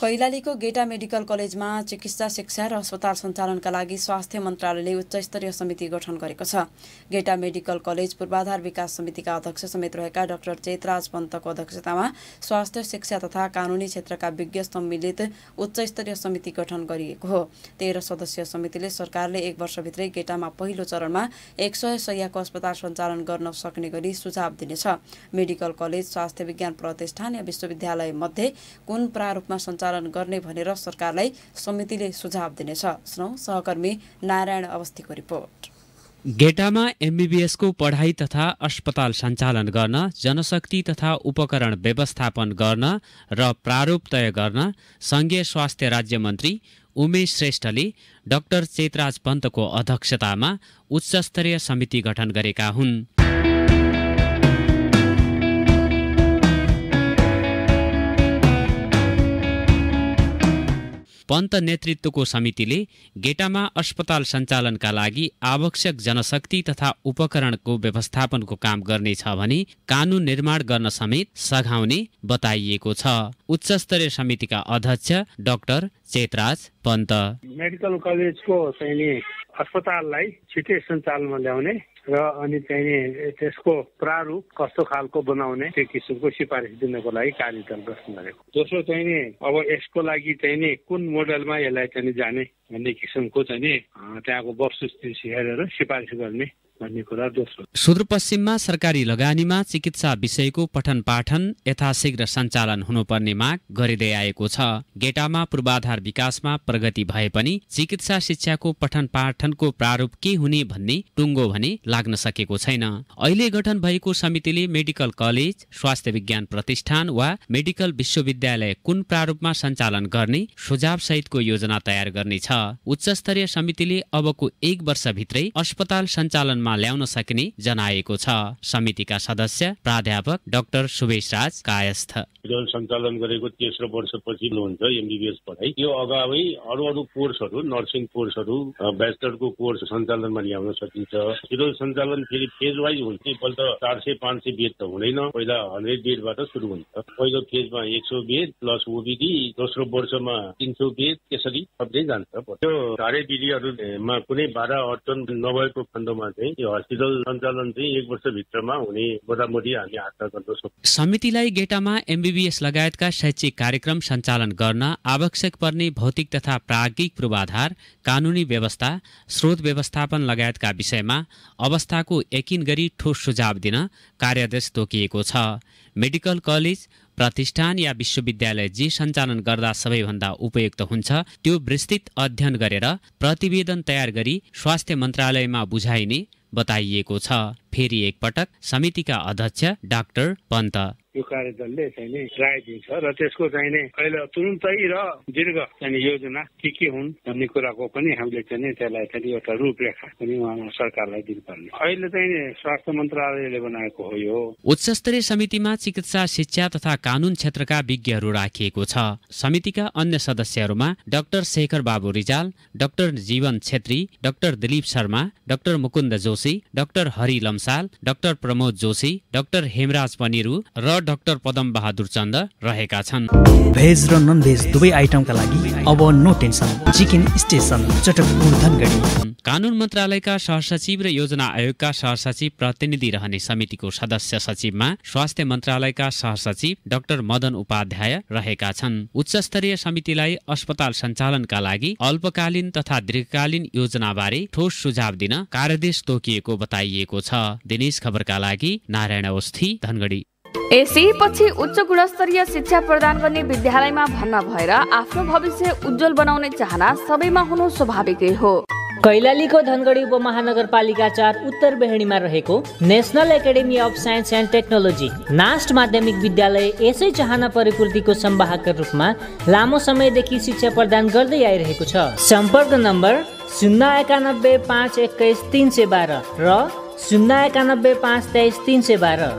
कैलालीको गेटा मेडिकल कलेजमा चिकित्सा शिक्षा र अस्पताल सञ्चालनका लागि स्वास्थ्य मन्त्रालयले उच्च स्तरीय समिति गठन गरेको छ गेटा मेडिकल कलेज पूर्वाधार विकास समितिका अध्यक्ष समेत रहेका डाक्टर चेतराज पन्तको अध्यक्षतामा स्वास्थ्य शिक्षा तथा कानुनी क्षेत्रका विज्ञ सम्मिलित उच्च स्तरीय समिति गठन गरिएको हो तेह्र सदस्यीय समितिले सरकारले एक वर्षभित्रै गेटामा पहिलो चरणमा एक सय सयको अस्पताल सञ्चालन गर्न सक्ने गरी सुझाव दिनेछ मेडिकल कलेज स्वास्थ्य विज्ञान प्रतिष्ठान या विश्वविद्यालय मध्ये कुन प्रारूपमा सञ्चालन सञ्चालन गर्ने भनेर सरकारलाई समितिले सुझाव दिनेछ सुनौ सहकर्मी नारायण अवस्थीको रिपोर्ट गेटामा एमबिबिएसको पढाइ तथा अस्पताल सञ्चालन गर्न जनशक्ति तथा उपकरण व्यवस्थापन गर्न र प्रारूप तय गर्न सङ्घीय स्वास्थ्य राज्य मन्त्री उमेश श्रेष्ठले डाक्टर चेतराज पन्तको अध्यक्षतामा उच्चस्तरीय समिति गठन गरेका हुन् पन्त नेतृत्वको समितिले गेटामा अस्पताल सञ्चालनका लागि आवश्यक जनशक्ति तथा उपकरणको व्यवस्थापनको काम गर्नेछ भने कानून निर्माण गर्न समेत सघाउने बताइएको छ उच्चस्तरीय समितिका अध्यक्ष डाक्टर चेतराज पन्त मेडिकल कलेजको चाहिँ अस्पताललाई छिटै सञ्चालनमा ल्याउने र अनि चाहिँ त्यसको प्रारूप कस्तो खालको बनाउने त्यो किसिमको सिफारिस दिनको लागि कार्यदल गठन गरेको दोस्रो चाहिँ नि अब यसको लागि चाहिँ नि कुन मोडलमा यसलाई चाहिँ जाने भन्ने किसिमको चाहिँ नि त्यहाँको वस्तुस्थिति हेरेर सिफारिस गर्ने भन्ने सुदूरपश्चिममा सरकारी लगानीमा चिकित्सा विषयको पठन पाठन यथाशीघ्र सञ्चालन हुनुपर्ने माग गरिँदै आएको छ गेटामा पूर्वाधार विकासमा प्रगति भए पनि चिकित्सा शिक्षाको पठन पाठनको प्रारूप के हुने भन्ने टुङ्गो भने लाग्न सकेको छैन अहिले गठन भएको समितिले मेडिकल कलेज स्वास्थ्य विज्ञान प्रतिष्ठान वा मेडिकल विश्वविद्यालय कुन प्रारूपमा सञ्चालन गर्ने सुझाव सहितको योजना तयार गर्नेछ उच्च स्तरीय समितिले अबको एक वर्षभित्रै अस्पताल सञ्चालनमा अमलमा ल्याउन सकिने जनाएको छ समितिका सदस्य प्राध्यापक डाक्टर सुवेश राज कायस्थ जन सञ्चालन गरेको तेस्रो वर्ष पछिल्लो हुन्छ एमबिबिएस पढाइ यो अगावै अरू अरू कोर्सहरू नर्सिङ कोर्सहरू ब्याचलरको कोर्स सञ्चालनमा ल्याउन सकिन्छ सिरोल सञ्चालन फेरि फेज वाइज हुन्छ एकपल्ट चार सय पाँच सय बेड त हुँदैन पहिला हन्ड्रेड बेडबाट सुरु हुन्छ पहिलो फेजमा एक सौ बेड प्लस ओबिडी दोस्रो वर्षमा तिन सौ बेड त्यसरी थप्दै जान्छ त्यो धारे कुनै बाधा अडचन नभएको खण्डमा चाहिँ हस्पिटल सञ्चालन चाहिँ एक वर्षभित्रमा हुने मोटामोटी हामी आशा गर्दछौँ समितिलाई गेटामा एमबिबिएस लगायतका शैक्षिक कार्यक्रम सञ्चालन गर्न आवश्यक पर्ने भौतिक तथा प्राज्ञिक पूर्वाधार कानुनी व्यवस्था स्रोत व्यवस्थापन लगायतका विषयमा अवस्थाको यकिन गरी ठोस सुझाव दिन कार्यदेश तोकिएको छ मेडिकल कलेज प्रतिष्ठान या विश्वविद्यालय जे सञ्चालन गर्दा सबैभन्दा उपयुक्त हुन्छ त्यो विस्तृत अध्ययन गरेर प्रतिवेदन तयार गरी स्वास्थ्य मन्त्रालयमा बुझाइने बताइएको छ फेरि एकपटक समितिका अध्यक्ष डाक्टर पन्त यो कार्यदलले चाहिँ राय दिन्छ र त्यसको चाहिँ अहिले तुरुन्तै र दीर्घ चाहिँ योजना के के हुन् भन्ने कुराको पनि हामीले चाहिँ त्यसलाई चाहिँ एउटा रूपरेखा पनि उहाँ सरकारलाई दिनुपर्ने अहिले चाहिँ स्वास्थ्य मन्त्रालयले बनाएको हो यो उच्च स्तरीय समितिमा चिकित्सा शिक्षा तथा कानून क्षेत्रका विज्ञहरू राखिएको छ समितिका अन्य सदस्यहरूमा डाक्टर शेखर बाबु Rijal doctor Jeevan Chhetri doctor Dilip Sharma doctor Mukunda Joshi doctor Hari Lamsal doctor Pramod Joshi doctor Hemraj Paneru र डाक्टर पदम बहादुर चन्द रहेका छन् भेज र नन भेज दुवै आइटमका लागि अब no tension chicken station Chatakpur Dhangadhi कानुन मन्त्रालयका सहसचिव र योजना आयोगका सहसचिव प्रतिनिधि रहने समितिको सदस्य सचिवमा स्वास्थ्य मन्त्रालयका सहसचिव डाक्टर मदन उपाध्याय रहेका छन् उच्च स्तरीय समितिलाई अस्पताल सञ्चालनका लागि अल्पकालीन तथा दीर्घकालीन योजना बारे ठोस सुझाव दिन कार्यदेश तोकिएको बताइएको छ दिनेश खबरका लागि नारायण अवस्थी धनगढी यसैपछि उच्च गुणस्तरीय शिक्षा प्रदान गर्ने विद्यालयमा भर्ना भएर आफ्नो भविष्य उज्जवल बनाउने चाहना सबैमा हुनु स्वाभाविकै हो कैलालीको धनगढी उपमहानगरपालिका चार उत्तर बेहडीमा रहेको national academy of science and technology NAST माध्यमिक विद्यालय यसै चाहना परिपूर्तिको सम्वाहका रूपमा लामो समयदेखि शिक्षा प्रदान गर्दै आइरहेको छ सम्पर्क नम्बर शून्य एकानब्बे पाँच एक्काइस तिन सय बाह्र र शून्य एकानब्बे पाँच तेइस तिन सय बाह्र